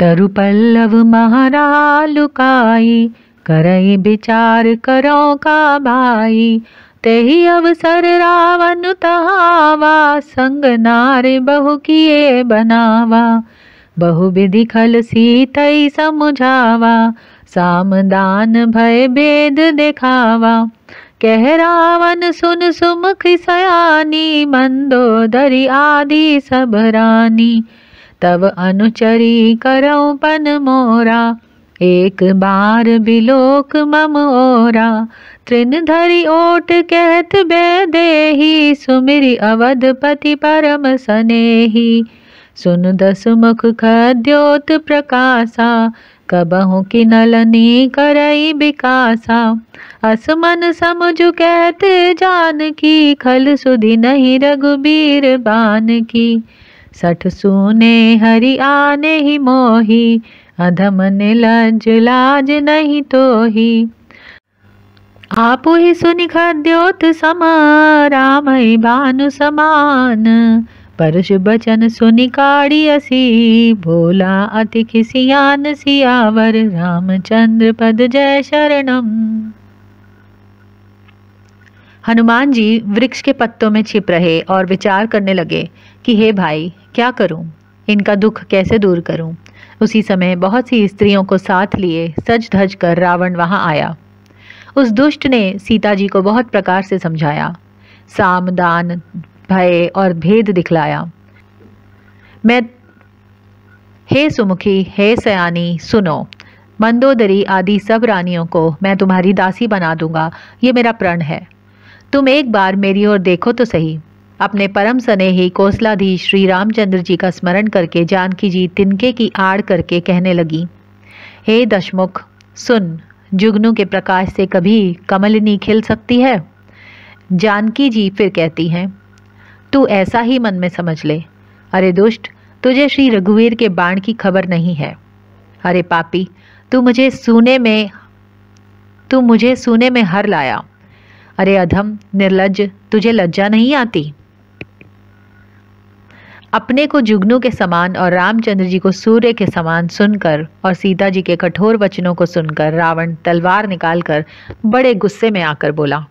तरुपल्लव पल्लव लुकाई करई विचार करो का भाई तेहि अवसर रावण तहावा संग नार बहु किए बनावा बहु विधि खल सीतई समझावा सामदान भय भेद देखावा कह रावण सुन सुमुख सयानी मंदोदरी आदि सब रानी तब अनुचरी करो पन मोरा एक बार बिलोक मम ओरा तृण धरी ओट कहत सुमिरी अवध पति परम सनेही सुन दस मुख खद्योत प्रकाशा कबहु कि नलनी करई बिकासा असमन समझ कहत जान की खल सुधि नहीं रघुबीर बान की सठ सुने हरि आने ही मोही अधम ने लज लाज नहीं तो ही आपु ही सुनिख द्योत सम रामय भानु समान परशु बचन सुनि काड़ी असी भोला अति खिसियान सियावर रामचंद्र पद जय शरणम हनुमान जी वृक्ष के पत्तों में छिप रहे और विचार करने लगे कि हे भाई क्या करूं? इनका दुख कैसे दूर करूं? उसी समय बहुत सी स्त्रियों को साथ लिए सज धज कर रावण वहां आया उस दुष्ट ने सीता जी को बहुत प्रकार से समझाया साम दान भय और भेद दिखलाया मैं हे सुमुखी हे सयानी सुनो मंदोदरी आदि सब रानियों को मैं तुम्हारी दासी बना दूंगा ये मेरा प्रण है तुम एक बार मेरी ओर देखो तो सही अपने परम स्नेही कोसलाधीश श्री रामचंद्र जी का स्मरण करके जानकी जी तिनके की आड़ करके कहने लगी हे दशमुख सुन जुगनू के प्रकाश से कभी कमलिनी खिल सकती है जानकी जी फिर कहती हैं तू ऐसा ही मन में समझ ले अरे दुष्ट तुझे श्री रघुवीर के बाण की खबर नहीं है अरे पापी तू मुझे सुने में तू मुझे सुने में हर लाया अरे अधम निर्लज तुझे लज्जा नहीं आती अपने को जुगनू के समान और रामचंद्र जी को सूर्य के समान सुनकर और सीता जी के कठोर वचनों को सुनकर रावण तलवार निकालकर बड़े गुस्से में आकर बोला